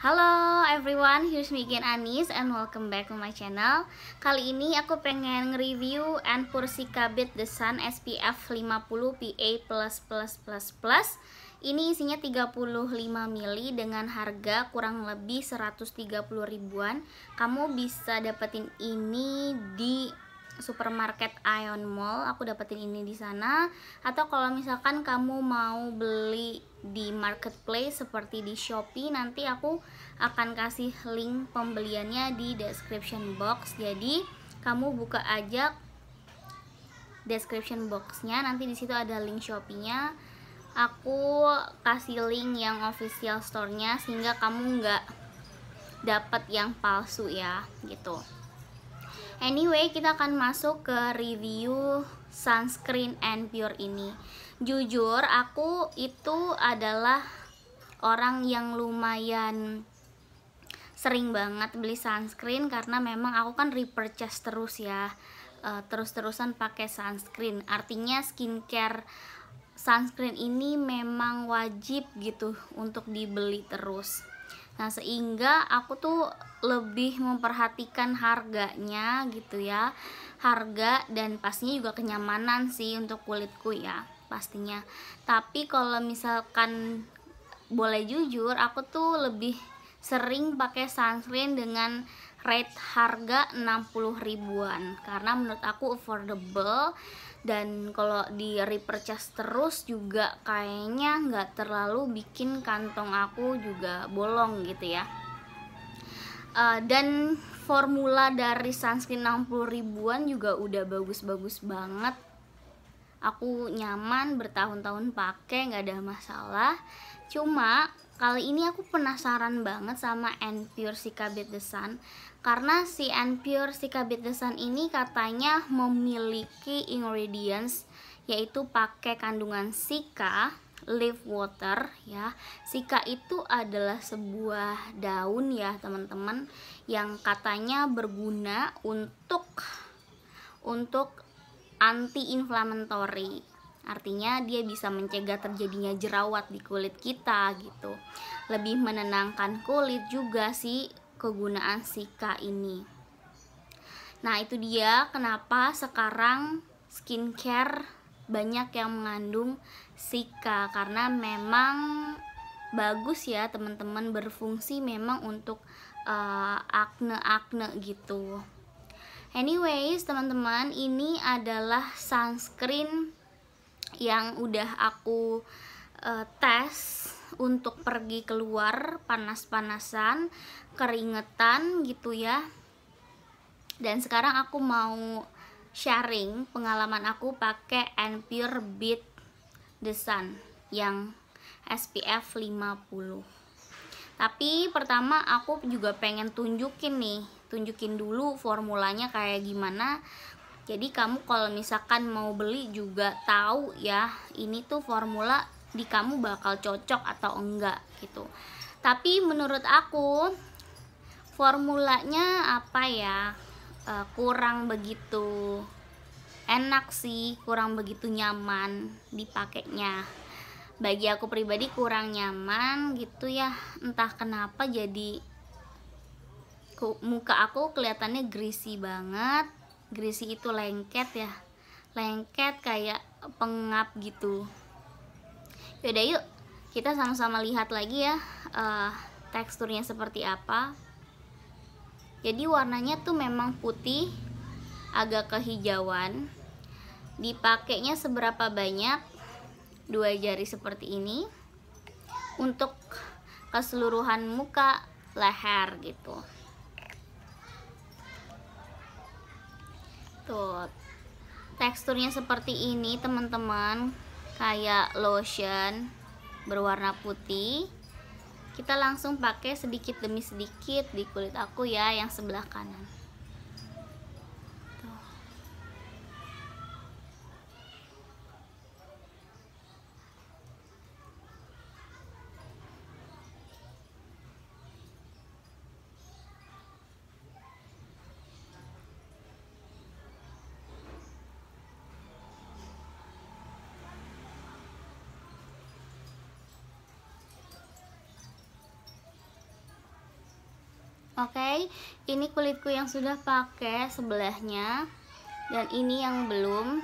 Halo everyone, here's me again Anis and welcome back to my channel Kali ini aku pengen review and pursika Kabit The Sun SPF 50 PA++++ Ini isinya 35 mili dengan harga kurang lebih 130 ribuan Kamu bisa dapetin ini di supermarket Ion Mall aku dapetin ini di sana atau kalau misalkan kamu mau beli di marketplace seperti di Shopee nanti aku akan kasih link pembeliannya di description box jadi kamu buka aja description boxnya nanti di situ ada link Shopee-nya aku kasih link yang official store-nya sehingga kamu nggak dapat yang palsu ya gitu Anyway, kita akan masuk ke review sunscreen and pure ini. Jujur, aku itu adalah orang yang lumayan sering banget beli sunscreen karena memang aku kan repurchase terus ya eh, terus-terusan pakai sunscreen artinya skincare sunscreen ini memang wajib gitu untuk dibeli terus Nah, sehingga aku tuh lebih memperhatikan harganya gitu ya. Harga dan pastinya juga kenyamanan sih untuk kulitku ya, pastinya. Tapi kalau misalkan boleh jujur, aku tuh lebih sering pakai sunscreen dengan rate harga 60 ribuan karena menurut aku affordable dan kalau di repurchase terus juga kayaknya nggak terlalu bikin kantong aku juga bolong gitu ya uh, dan formula dari sunscreen 60 ribuan juga udah bagus-bagus banget aku nyaman bertahun-tahun pakai nggak ada masalah cuma kali ini aku penasaran banget sama N Pure Sika Beat The Sun karena si Pure si Kabit Desan ini katanya memiliki ingredients yaitu pakai kandungan sika leaf water ya sika itu adalah sebuah daun ya teman-teman yang katanya berguna untuk untuk anti-inflammatory artinya dia bisa mencegah terjadinya jerawat di kulit kita gitu lebih menenangkan kulit juga sih kegunaan si K ini. Nah, itu dia kenapa sekarang skincare banyak yang mengandung sika karena memang bagus ya teman-teman berfungsi memang untuk uh, akne-akne gitu. Anyways, teman-teman, ini adalah sunscreen yang udah aku uh, tes untuk pergi keluar panas-panasan keringetan gitu ya dan sekarang aku mau sharing pengalaman aku pakai Pure Beat The Sun yang SPF 50 tapi pertama aku juga pengen tunjukin nih tunjukin dulu formulanya kayak gimana jadi kamu kalau misalkan mau beli juga tahu ya ini tuh formula di kamu bakal cocok atau enggak gitu tapi menurut aku formulanya apa ya eh, kurang begitu enak sih kurang begitu nyaman dipakainya bagi aku pribadi kurang nyaman gitu ya entah kenapa jadi muka aku kelihatannya greasy banget greasy itu lengket ya lengket kayak pengap gitu yaudah yuk kita sama-sama lihat lagi ya uh, teksturnya seperti apa jadi warnanya tuh memang putih agak kehijauan dipakainya seberapa banyak dua jari seperti ini untuk keseluruhan muka leher gitu tuh teksturnya seperti ini teman-teman kayak lotion berwarna putih kita langsung pakai sedikit demi sedikit di kulit aku ya yang sebelah kanan Oke, okay? ini kulitku yang sudah pakai sebelahnya dan ini yang belum.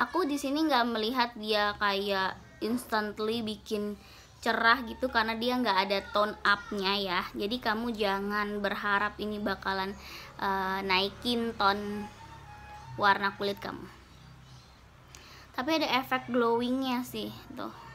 Aku di sini nggak melihat dia kayak instantly bikin cerah gitu karena dia nggak ada tone upnya ya. Jadi kamu jangan berharap ini bakalan uh, naikin tone warna kulit kamu. Tapi ada efek glowingnya sih tuh.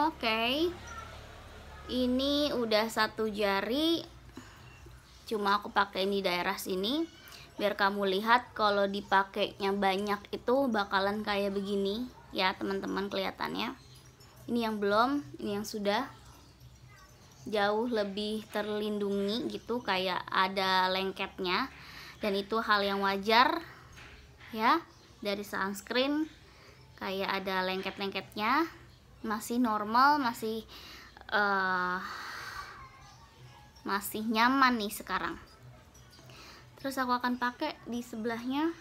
Oke. Okay. Ini udah satu jari. Cuma aku pakai di daerah sini biar kamu lihat kalau dipakainya banyak itu bakalan kayak begini ya, teman-teman kelihatannya. Ini yang belum, ini yang sudah jauh lebih terlindungi gitu kayak ada lengketnya dan itu hal yang wajar ya dari sunscreen kayak ada lengket-lengketnya masih normal masih uh, masih nyaman nih sekarang terus aku akan pakai di sebelahnya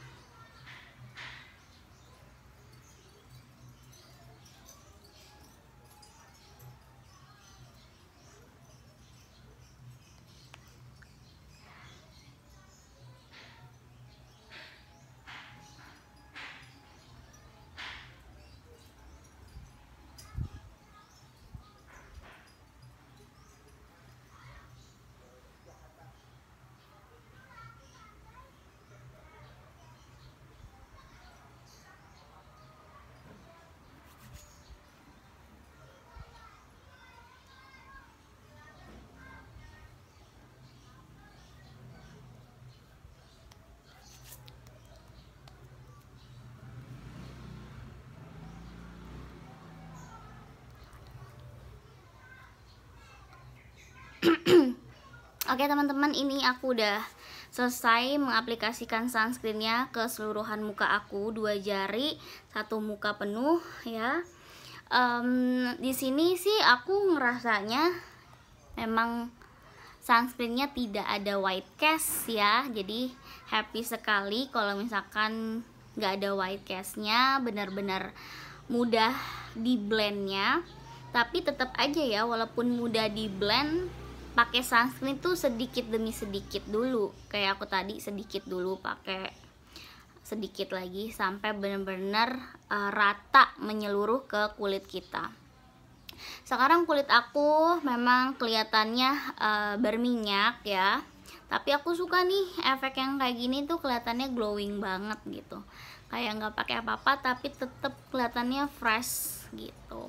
Oke teman-teman ini aku udah selesai mengaplikasikan sunscreennya ke seluruhan muka aku dua jari satu muka penuh ya um, di sini sih aku ngerasanya memang sunscreennya tidak ada white cast ya jadi happy sekali kalau misalkan nggak ada white castnya benar-benar mudah di blendnya tapi tetap aja ya walaupun mudah di blend pakai sunscreen tuh sedikit demi sedikit dulu kayak aku tadi sedikit dulu pakai sedikit lagi sampai bener-bener uh, eh, rata menyeluruh ke kulit kita sekarang kulit aku memang kelihatannya uh, berminyak ya tapi aku suka nih efek yang kayak gini tuh kelihatannya glowing banget gitu kayak nggak pakai apa-apa tapi tetap kelihatannya fresh gitu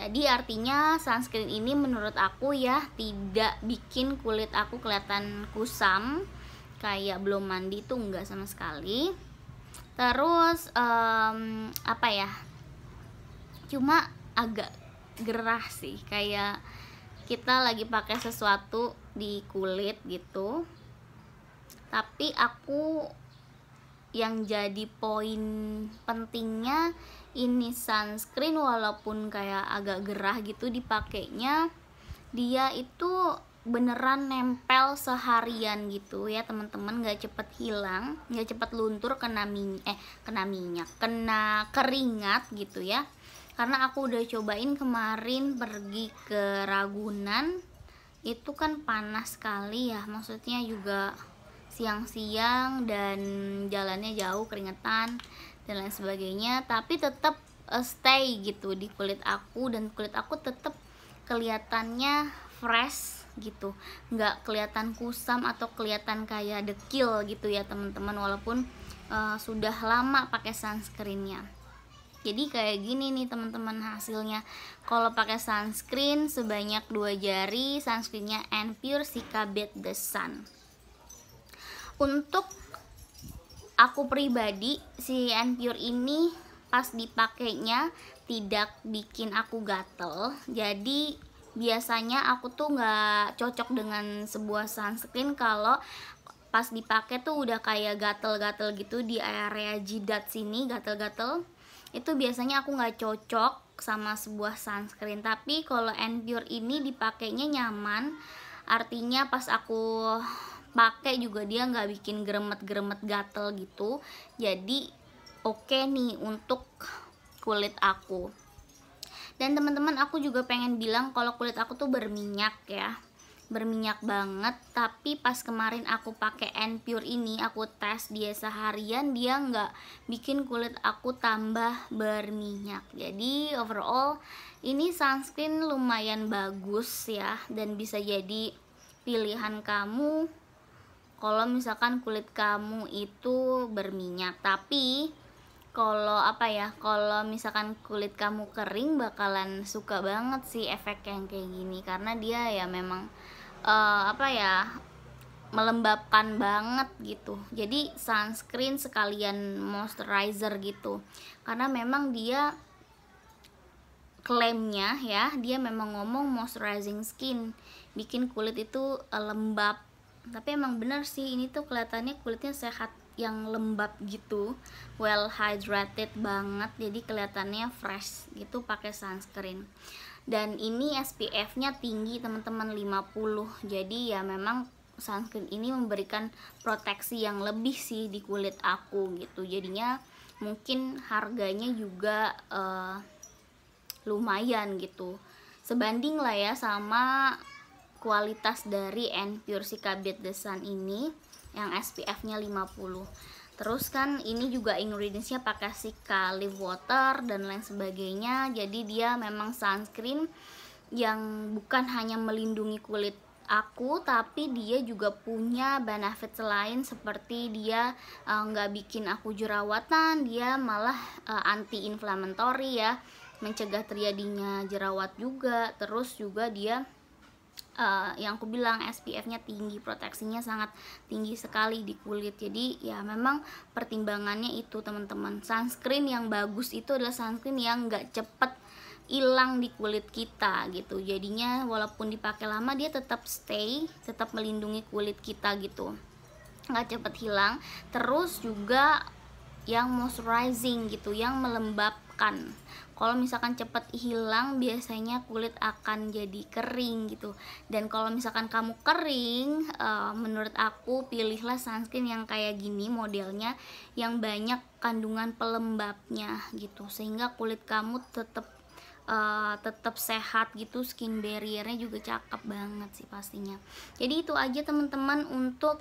jadi artinya sunscreen ini menurut aku ya tidak bikin kulit aku kelihatan kusam kayak belum mandi tuh enggak sama sekali. Terus um, apa ya? Cuma agak gerah sih kayak kita lagi pakai sesuatu di kulit gitu. Tapi aku yang jadi poin pentingnya ini sunscreen walaupun kayak agak gerah gitu dipakainya dia itu beneran nempel seharian gitu ya teman-teman nggak cepet hilang nggak cepet luntur kena minyak eh kena minyak kena keringat gitu ya karena aku udah cobain kemarin pergi ke Ragunan itu kan panas sekali ya maksudnya juga siang-siang dan jalannya jauh keringetan dan lain sebagainya tapi tetap uh, eh, stay gitu di kulit aku dan kulit aku tetap kelihatannya fresh gitu nggak kelihatan kusam atau kelihatan kayak dekil gitu ya teman-teman walaupun uh, sudah lama pakai sunscreennya jadi kayak gini nih teman-teman hasilnya kalau pakai sunscreen sebanyak dua jari sunscreennya and pure sika the sun untuk aku pribadi si Enpure ini pas dipakainya tidak bikin aku gatel jadi biasanya aku tuh nggak cocok dengan sebuah sunscreen kalau pas dipakai tuh udah kayak gatel-gatel gitu di area jidat sini gatel-gatel itu biasanya aku nggak cocok sama sebuah sunscreen tapi kalau Enpure ini dipakainya nyaman artinya pas aku pakai juga dia nggak bikin geremet-geremet gatel gitu jadi oke okay nih untuk kulit aku dan teman-teman aku juga pengen bilang kalau kulit aku tuh berminyak ya berminyak banget tapi pas kemarin aku pakai n pure ini aku tes dia seharian dia nggak bikin kulit aku tambah berminyak jadi overall ini sunscreen lumayan bagus ya dan bisa jadi pilihan kamu kalau misalkan kulit kamu itu berminyak tapi kalau apa ya kalau misalkan kulit kamu kering bakalan suka banget sih efek yang kayak gini karena dia ya memang uh, apa ya melembabkan banget gitu jadi sunscreen sekalian moisturizer gitu karena memang dia klaimnya ya dia memang ngomong moisturizing skin bikin kulit itu eh, lembab tapi emang bener sih ini tuh kelihatannya kulitnya sehat yang lembab gitu well hydrated banget jadi kelihatannya fresh gitu pakai sunscreen dan ini SPF nya tinggi teman-teman 50 jadi ya memang sunscreen ini memberikan proteksi yang lebih sih di kulit aku gitu jadinya mungkin harganya juga uh, lumayan gitu sebanding lah ya sama kualitas dari N pure The Sun ini yang SPF-nya 50 terus kan ini juga ingredientsnya pakai sika leaf water dan lain sebagainya jadi dia memang sunscreen yang bukan hanya melindungi kulit aku tapi dia juga punya benefit lain seperti dia eh, nggak uh, bikin aku jerawatan dia malah uh, eh, anti inflammatory ya mencegah terjadinya jerawat juga terus juga dia uh, yang aku bilang SPF-nya tinggi, proteksinya sangat tinggi sekali di kulit. Jadi ya memang pertimbangannya itu teman-teman. Sunscreen yang bagus itu adalah sunscreen yang nggak cepet hilang di kulit kita gitu. Jadinya walaupun dipakai lama dia tetap stay, tetap melindungi kulit kita gitu. Nggak cepet hilang. Terus juga yang moisturizing gitu, yang melembab makan. kalau misalkan cepat hilang biasanya kulit akan jadi kering gitu dan kalau misalkan kamu kering uh, menurut aku pilihlah sunscreen yang kayak gini modelnya yang banyak kandungan pelembabnya gitu sehingga kulit kamu tetap uh, eh, tetap sehat gitu skin barriernya juga cakep banget sih pastinya jadi itu aja teman-teman untuk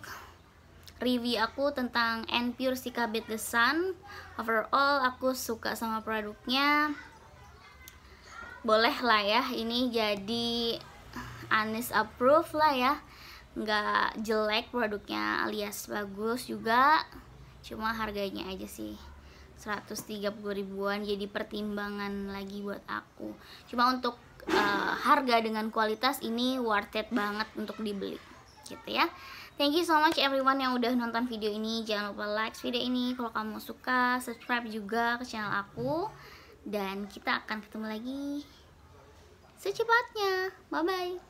review aku tentang Enpure Sikabit The Sun overall aku suka sama produknya boleh lah ya ini jadi Anis approve lah ya nggak jelek produknya alias bagus juga cuma harganya aja sih 130 ribuan jadi pertimbangan lagi buat aku cuma untuk uh, harga dengan kualitas ini worth it banget untuk dibeli gitu ya Thank you so much everyone yang udah nonton video ini. Jangan lupa like video ini kalau kamu suka, subscribe juga ke channel aku dan kita akan ketemu lagi secepatnya. Bye bye.